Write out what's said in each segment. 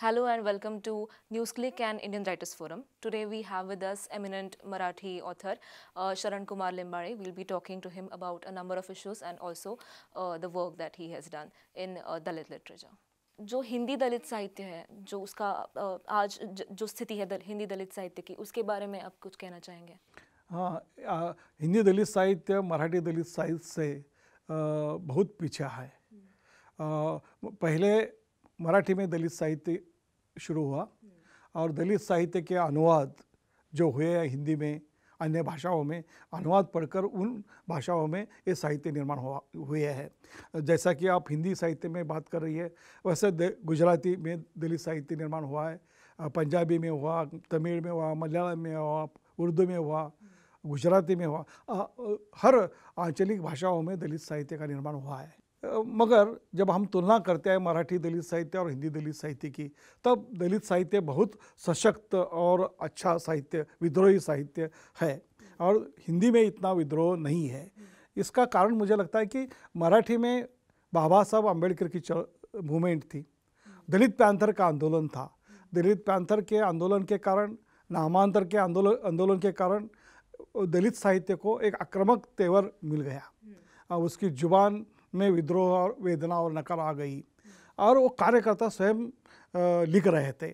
Hello and welcome to NewsClick and Indian Writers Forum. Today we have with us eminent Marathi author uh, Sharan Kumar Limbare. We'll be talking to him about a number of issues and also uh, the work that he has done in uh, Dalit literature. जो हिंदी दलित साहित्य है जो उसका आज जो स्थिति है दल, हिंदी दलित साहित्य की उसके बारे में आप कुछ कहना चाहेंगे हाँ हिंदी दलित साहित्य मराठी दलित साहित्य से बहुत पीछे है पहले मराठी में दलित साहित्य शुरू हुआ और दलित साहित्य के अनुवाद जो हुए हैं हिंदी में अन्य भाषाओं में अनुवाद पढ़कर उन भाषाओं में ये साहित्य निर्माण हुआ हुए है जैसा कि आप हिंदी साहित्य में बात कर रही है वैसे गुजराती में दलित साहित्य निर्माण हुआ है पंजाबी में हुआ तमिल में हुआ मलयालम में हुआ उर्दू में हुआ गुजराती में हुआ हर आंचलिक भाषाओं में दलित साहित्य का निर्माण हुआ है मगर जब हम तुलना करते हैं मराठी दलित साहित्य और हिंदी दलित साहित्य की तब दलित साहित्य बहुत सशक्त और अच्छा साहित्य विद्रोही साहित्य है और हिंदी में इतना विद्रोह नहीं है इसका कारण मुझे लगता है कि मराठी में बाबा साहब अम्बेडकर की मूवमेंट थी दलित पैंथर का आंदोलन था दलित पैंथर के आंदोलन के कारण नामांतर के आंदोलन आंदोलन के कारण दलित साहित्य को एक आक्रामक तेवर मिल गया उसकी जुबान में विद्रोह और वेदना और नकार आ गई और वो कार्यकर्ता स्वयं लिख रहे थे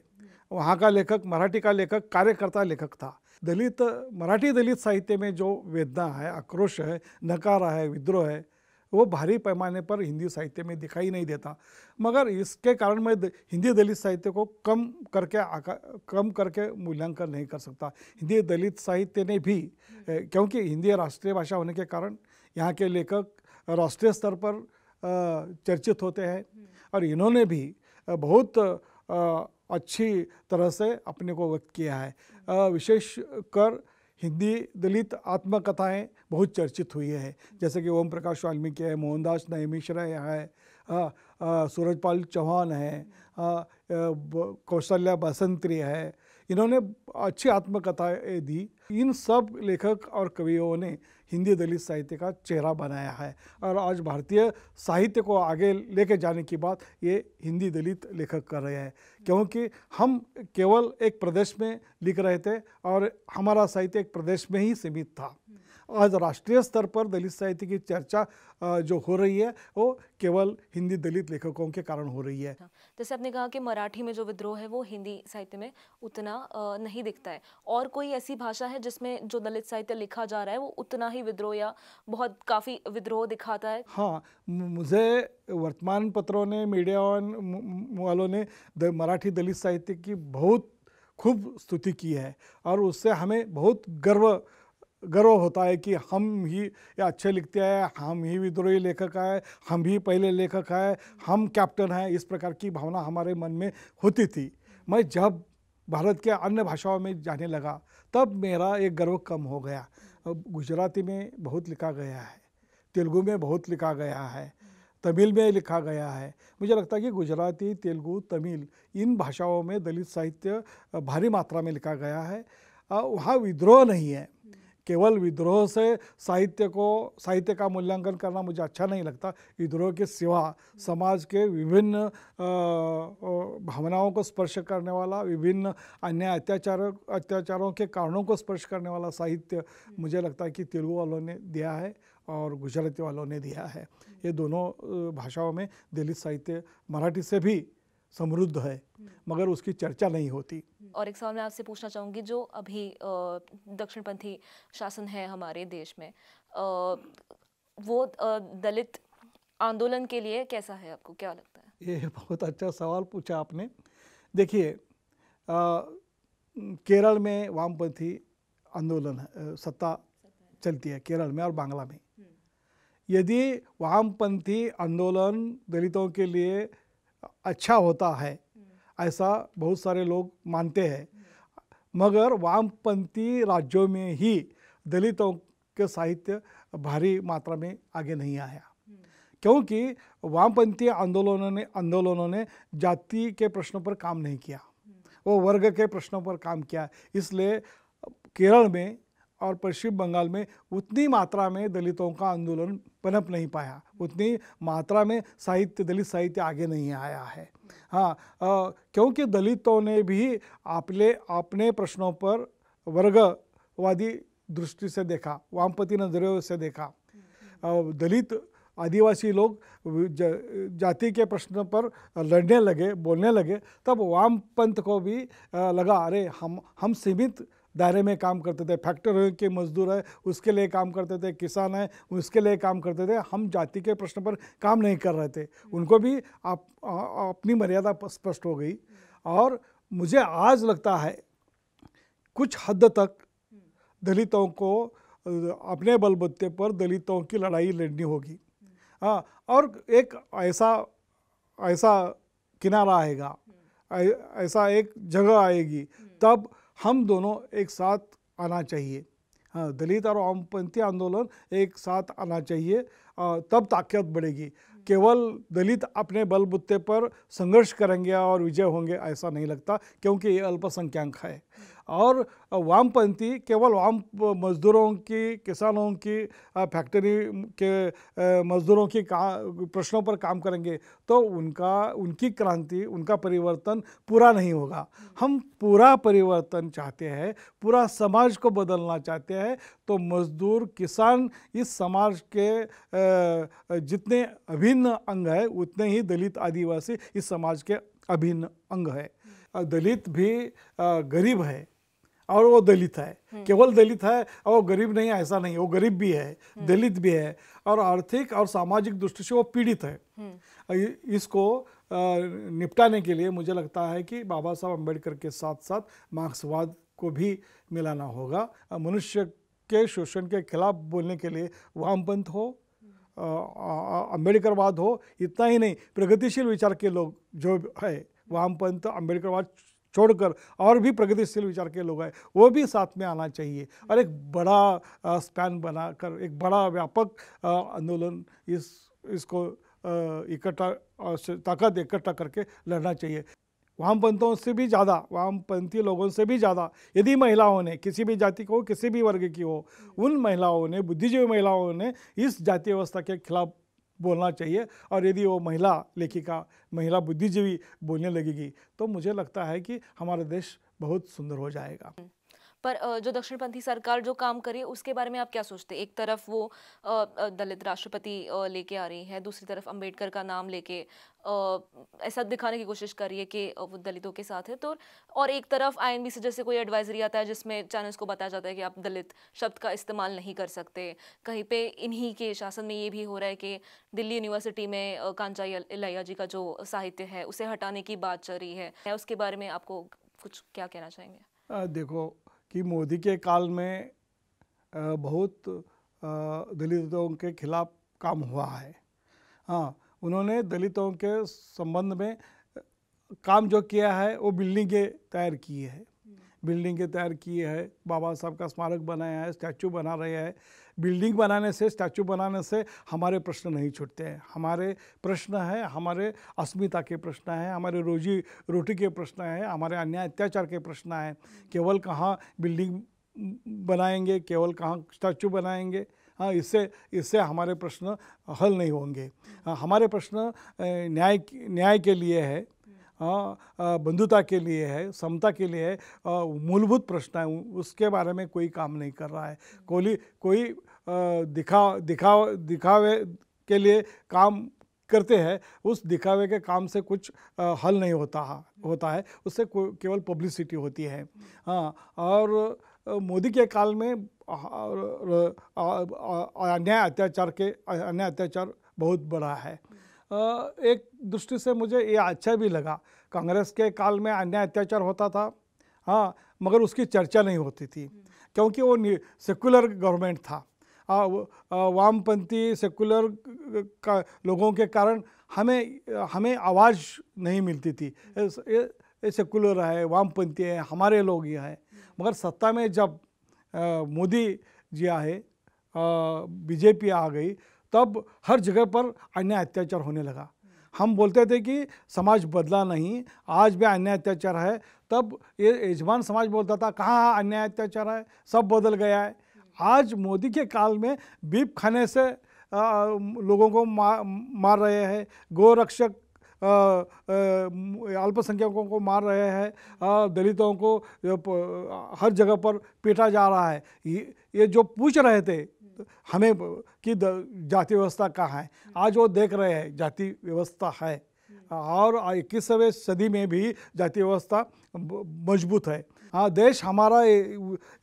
वहाँ का लेखक मराठी का लेखक कार्यकर्ता लेखक था दलित मराठी दलित साहित्य में जो वेदना है आक्रोश है नकारा है विद्रोह है वो भारी पैमाने पर हिंदी साहित्य में दिखाई नहीं देता मगर इसके कारण मैं हिंदी दलित साहित्य को कम करके कम करके मूल्यांकन नहीं कर सकता हिंदी दलित साहित्य ने भी क्योंकि हिंदी राष्ट्रीय भाषा होने के कारण यहाँ के लेखक राष्ट्रीय स्तर पर चर्चित होते हैं और इन्होंने भी बहुत अच्छी तरह से अपने को व्यक्त किया है विशेष कर हिंदी दलित आत्मकथाएं बहुत चर्चित हुई है जैसे कि ओम प्रकाश वाल्मीकि है मोहनदास नयमिश्रा है सूरजपाल चौहान हैं कौशल्या बसंतरी है इन्होंने अच्छी आत्मकथाएँ दी इन सब लेखक और कवियों ने हिंदी दलित साहित्य का चेहरा बनाया है और आज भारतीय साहित्य को आगे लेके जाने की बात ये हिंदी दलित लेखक कर रहे हैं क्योंकि हम केवल एक प्रदेश में लिख रहे थे और हमारा साहित्य एक प्रदेश में ही सीमित था आज राष्ट्रीय स्तर पर दलित साहित्य की चर्चा जो हो रही है वो केवल हिंदी दलित लेखकों के कारण हो रही है अच्छा, तो जैसे आपने कहा कि मराठी में जो विद्रोह है वो हिंदी साहित्य में उतना नहीं दिखता है और कोई ऐसी भाषा है जिसमें जो दलित साहित्य लिखा जा रहा है वो उतना ही विद्रोह या बहुत काफ़ी विद्रोह दिखाता है हाँ मुझे वर्तमान पत्रों ने मीडिया वालों ने मराठी दलित साहित्य की बहुत खूब स्तुति की है और उससे हमें बहुत गर्व गर्व होता है कि हम ही या अच्छे लिखते हैं हम ही विद्रोही लेखक है हम ही पहले लेखक है हम कैप्टन हैं इस प्रकार की भावना हमारे मन में होती थी मैं जब भारत के अन्य भाषाओं में जाने लगा तब मेरा एक गर्व कम हो गया गुजराती में बहुत लिखा गया है तेलुगु में बहुत लिखा गया है तमिल में लिखा गया है मुझे लगता है कि गुजराती तेलुगु तमिल इन भाषाओं में दलित साहित्य भारी मात्रा में लिखा गया है वहाँ विद्रोह नहीं है केवल विद्रोह से साहित्य को साहित्य का मूल्यांकन करना मुझे अच्छा नहीं लगता विद्रोह के सिवा समाज के विभिन्न भावनाओं को स्पर्श करने वाला विभिन्न अन्य अत्याचारों अत्याचारों के कारणों को स्पर्श करने वाला साहित्य मुझे लगता है कि तेलुगु वालों ने दिया है और गुजराती वालों ने दिया है ये दोनों भाषाओं में दलित साहित्य मराठी से भी समृद्ध है हम्म। मगर उसकी चर्चा नहीं होती हम्म। और एक सवाल मैं आपसे पूछना चाहूंगी जो अभी दक्षिणपंथी शासन है हमारे देश में वो दलित आंदोलन के लिए कैसा है आपको क्या लगता है ये बहुत अच्छा सवाल पूछा आपने देखिए केरल में वामपंथी आंदोलन सत्ता चलती है केरल में और बांग्ला में हम्म। यदि वामपंथी आंदोलन दलितों के लिए अच्छा होता है ऐसा बहुत सारे लोग मानते हैं मगर वामपंथी राज्यों में ही दलितों के साहित्य भारी मात्रा में आगे नहीं आया क्योंकि वामपंथी आंदोलनों ने आंदोलनों ने जाति के प्रश्नों पर काम नहीं किया वो वर्ग के प्रश्नों पर काम किया इसलिए केरल में और पश्चिम बंगाल में उतनी मात्रा में दलितों का आंदोलन पनप नहीं पाया उतनी मात्रा में साहित्य दलित साहित्य आगे नहीं आया है हाँ क्योंकि दलितों ने भी अपने अपने प्रश्नों पर वर्गवादी दृष्टि से देखा वामपति नजरों से देखा दलित आदिवासी लोग जाति के प्रश्न पर लड़ने लगे बोलने लगे तब वामपंथ को भी लगा अरे हम हम सीमित दायरे में काम करते थे फैक्ट्री के मजदूर है उसके लिए काम करते थे किसान है उसके लिए काम करते थे हम जाति के प्रश्न पर काम नहीं कर रहे थे उनको भी आप अपनी मर्यादा स्पष्ट हो गई और मुझे आज लगता है कुछ हद तक दलितों को अपने बलबत्ते पर दलितों की लड़ाई लड़नी होगी हाँ और एक ऐसा ऐसा किनारा आएगा ऐसा एक जगह आएगी तब हम दोनों एक साथ आना चाहिए हाँ दलित और वामपंथी आंदोलन एक साथ आना चाहिए तब ताकत बढ़ेगी केवल दलित अपने बलबूते पर संघर्ष करेंगे और विजय होंगे ऐसा नहीं लगता क्योंकि ये अल्पसंख्यक है और वामपंथी केवल वाम मजदूरों की किसानों की फैक्ट्री के मजदूरों की का प्रश्नों पर काम करेंगे तो उनका उनकी क्रांति उनका परिवर्तन पूरा नहीं होगा हम पूरा परिवर्तन चाहते हैं पूरा समाज को बदलना चाहते हैं तो मजदूर किसान इस समाज के जितने अभिन्न अंग है उतने ही दलित आदिवासी इस समाज के अभिन्न अंग है दलित भी गरीब है और वो दलित है हम्म। केवल दलित है और वो गरीब नहीं ऐसा नहीं वो गरीब भी है हम्म। दलित भी है और आर्थिक और सामाजिक दृष्टि से वो पीड़ित है हम्म। इसको निपटाने के लिए मुझे लगता है कि बाबा साहब अम्बेडकर के साथ साथ मार्क्सवाद को भी मिलाना होगा मनुष्य के शोषण के खिलाफ बोलने के लिए वामपंथ हो अम्बेडकरवाद हो इतना ही नहीं प्रगतिशील विचार के लोग जो है वामपंथ अम्बेडकरवाद छोड़कर और भी प्रगतिशील विचार के लोग हैं वो भी साथ में आना चाहिए और एक बड़ा स्पैन बनाकर एक बड़ा व्यापक आंदोलन इस इसको इकट्ठा ताकत इकट्ठा करके लड़ना चाहिए वामपंथों से भी ज़्यादा वामपंथी लोगों से भी ज़्यादा यदि महिलाओं ने किसी भी जाति को किसी भी वर्ग की हो उन महिलाओं ने बुद्धिजीवी महिलाओं ने इस जाति व्यवस्था के खिलाफ बोलना चाहिए और यदि वो महिला लेखिका महिला बुद्धिजीवी बोलने लगेगी तो मुझे लगता है कि हमारा देश बहुत सुंदर हो जाएगा पर जो दक्षिणपंथी सरकार जो काम कर रही है उसके बारे में आप क्या सोचते हैं एक तरफ वो दलित राष्ट्रपति लेके आ रही है दूसरी तरफ अम्बेडकर का नाम लेके ऐसा दिखाने की कोशिश कर रही है कि वो दलितों के साथ है तो और एक तरफ आई से जैसे कोई एडवाइजरी आता है जिसमें चैनल्स को बताया जाता है कि आप दलित शब्द का इस्तेमाल नहीं कर सकते कहीं पे इन्हीं के शासन में ये भी हो रहा है कि दिल्ली यूनिवर्सिटी में कांचा इलैया जी का जो साहित्य है उसे हटाने की बात चल रही है उसके बारे में आपको कुछ क्या कहना चाहेंगे आ, देखो कि मोदी के काल में बहुत दलितों के खिलाफ काम हुआ है हाँ उन्होंने दलितों के संबंध में काम जो किया है वो बिल्डिंगें तैयार की है बिल्डिंगें तैयार की है बाबा साहब का स्मारक बनाया है स्टैचू बना रहे हैं बिल्डिंग बनाने से स्टैचू बनाने से हमारे प्रश्न नहीं छूटते हैं हमारे प्रश्न है हमारे अस्मिता के प्रश्न हैं हमारे रोजी रोटी के प्रश्न हैं हमारे अन्याय अत्याचार के प्रश्न हैं केवल कहाँ बिल्डिंग बनाएंगे केवल कहाँ स्टैचू बनाएंगे हाँ इससे इससे हमारे प्रश्न हल नहीं होंगे हाँ, हमारे प्रश्न न्याय न्याय के लिए है बंधुता के लिए है समता के लिए है मूलभूत प्रश्न है उसके बारे में कोई काम नहीं कर रहा है कोई कोई दिखा दिखा दिखावे के लिए काम करते हैं उस दिखावे के काम से कुछ हल नहीं होता होता है उससे केवल पब्लिसिटी होती है हाँ और मोदी के काल में अन्याय अत्याचार के अन्याय अत्याचार बहुत बड़ा है एक दृष्टि से मुझे ये अच्छा भी लगा कांग्रेस के काल में अन्याय अत्याचार होता था हाँ मगर उसकी चर्चा नहीं होती थी क्योंकि वो सेकुलर गवर्नमेंट था वामपंथी सेकुलर का लोगों के कारण हमें हमें आवाज़ नहीं मिलती थी ये सेकुलर है वामपंथी है हमारे लोग ये हैं मगर सत्ता में जब मोदी जी आए बीजेपी आ गई तब हर जगह पर अन्याय अत्याचार होने लगा हम बोलते थे कि समाज बदला नहीं आज भी अन्याय अत्याचार है तब ये यजमान समाज बोलता था कहाँ अन्याय अत्याचार है सब बदल गया है आज मोदी के काल में बीप खाने से आ, लोगों को मा मार रहे हैं गोरक्षक अल्पसंख्यकों को मार रहे हैं दलितों को हर जगह पर पीटा जा रहा है ये, ये जो पूछ रहे थे हमें कि जाति व्यवस्था कहाँ है आज वो देख रहे हैं जाति व्यवस्था है और इक्कीसवें सदी में भी जाति व्यवस्था मजबूत है हाँ देश हमारा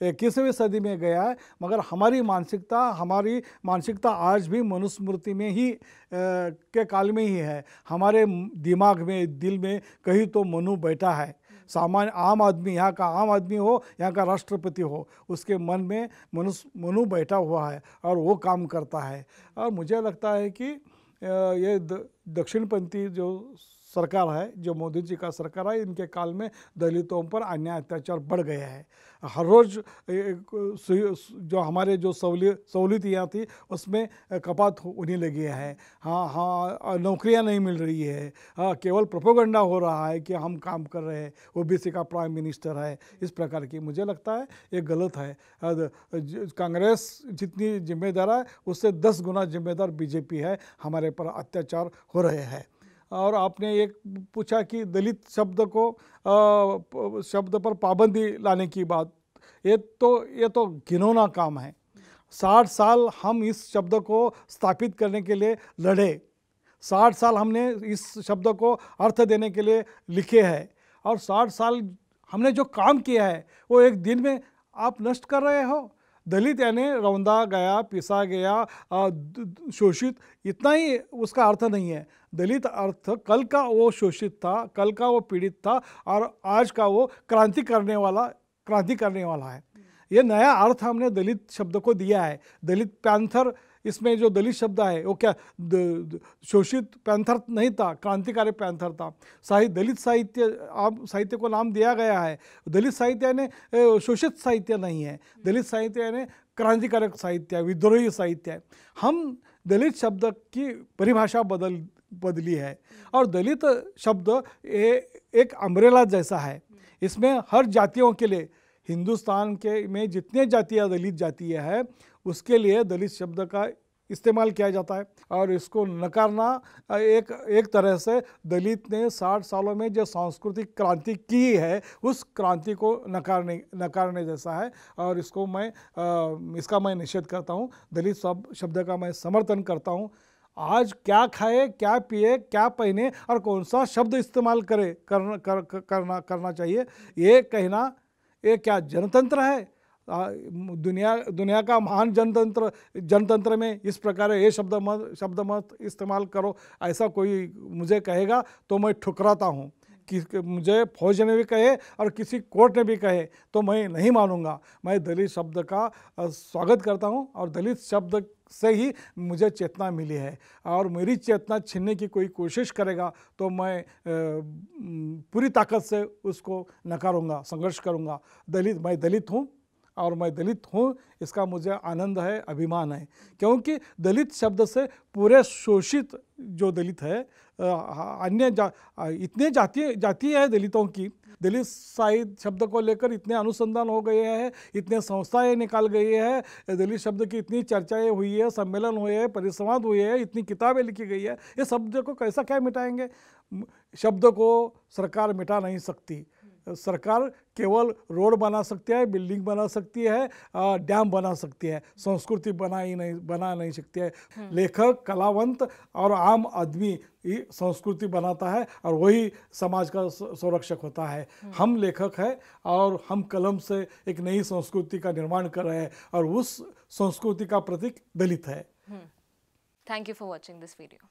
इक्कीसवीं सदी में गया है मगर हमारी मानसिकता हमारी मानसिकता आज भी मनुस्मृति में ही के काल में ही है हमारे दिमाग में दिल में कहीं तो मनु बैठा है सामान्य आम आदमी यहाँ का आम आदमी हो यहाँ का राष्ट्रपति हो उसके मन में मनुष्य मनु बैठा हुआ है और वो काम करता है और मुझे लगता है कि ये दक्षिणपंथी जो सरकार है जो मोदी जी का सरकार है इनके काल में दलितों पर अन्याय अत्याचार बढ़ गया है हर रोज जो हमारे जो सहूलियत सहूलियतियाँ थी उसमें कपात होने लगी है हाँ हाँ नौकरियाँ नहीं मिल रही है हाँ केवल प्रोपोगंडा हो रहा है कि हम काम कर रहे हैं ओबीसी का प्राइम मिनिस्टर है इस प्रकार की मुझे लगता है ये गलत है कांग्रेस जितनी जिम्मेदार है उससे दस गुना जिम्मेदार बीजेपी है हमारे पर अत्याचार हो रहे हैं और आपने एक पूछा कि दलित शब्द को आ, शब्द पर पाबंदी लाने की बात ये तो ये तो घिनौना काम है साठ साल हम इस शब्द को स्थापित करने के लिए लड़े साठ साल हमने इस शब्द को अर्थ देने के लिए लिखे हैं और साठ साल हमने जो काम किया है वो एक दिन में आप नष्ट कर रहे हो दलित यानी रौंदा गया पिसा गया शोषित इतना ही उसका अर्थ नहीं है दलित अर्थ कल का वो शोषित था कल का वो पीड़ित था और आज का वो क्रांति करने वाला क्रांति करने वाला है ये नया अर्थ हमने दलित शब्द को दिया है दलित पैंथर इसमें जो दलित शब्द है वो क्या द, द, शोषित पैंथर नहीं था क्रांतिकारी पैंथर था साहित्य दलित साहित्य आप साहित्य को नाम दिया गया है दलित साहित्य यानी शोषित साहित्य नहीं है दलित साहित्य यानी क्रांतिकारक साहित्य है विद्रोही साहित्य है हम दलित शब्द की परिभाषा बदल बदली है और दलित शब्द ए, एक अम्ब्रेला जैसा है इसमें हर जातियों के लिए हिंदुस्तान के में जितने जातियाँ दलित जातियाँ है उसके लिए दलित शब्द का इस्तेमाल किया जाता है और इसको नकारना एक एक तरह से दलित ने 60 सालों में जो सांस्कृतिक क्रांति की है उस क्रांति को नकारने नकारने जैसा है और इसको मैं इसका मैं निषेध करता हूँ दलित शब्द का मैं समर्थन करता हूँ आज क्या खाए क्या पिए क्या पहने और कौन सा शब्द इस्तेमाल करे करना कर, करना करना चाहिए ये कहना ये क्या जनतंत्र है दुनिया दुनिया का महान जनतंत्र जनतंत्र में इस प्रकार ये शब्द मत शब्द मत इस्तेमाल करो ऐसा कोई मुझे कहेगा तो मैं ठुकराता हूँ कि मुझे फौज ने भी कहे और किसी कोर्ट ने भी कहे तो मैं नहीं मानूंगा मैं दलित शब्द का स्वागत करता हूँ और दलित शब्द से ही मुझे चेतना मिली है और मेरी चेतना छीनने की कोई कोशिश करेगा तो मैं पूरी ताकत से उसको नकारूंगा संघर्ष करूंगा दलित मैं दलित हूँ और मैं दलित हूँ इसका मुझे आनंद है अभिमान है क्योंकि दलित शब्द से पूरे शोषित जो दलित है अन्य जा इतने जाती जाती है दलितों की दलित साहित्य शब्द को लेकर इतने अनुसंधान हो गए हैं इतने संस्थाएं निकाल गई है दलित शब्द की इतनी चर्चाएं हुई है सम्मेलन हुए हैं परिसंवाद हुए हैं इतनी किताबें लिखी गई है ये शब्द को कैसा क्या मिटाएंगे शब्द को सरकार मिटा नहीं सकती सरकार केवल रोड बना सकती है बिल्डिंग बना सकती है डैम बना सकती है संस्कृति बना ही नहीं बना नहीं सकती है हम्म। लेखक कलावंत और आम आदमी ही संस्कृति बनाता है और वही समाज का संरक्षक होता है हम्म। हम लेखक है और हम कलम से एक नई संस्कृति का निर्माण कर रहे हैं और उस संस्कृति का प्रतीक दलित है thank you for watching this video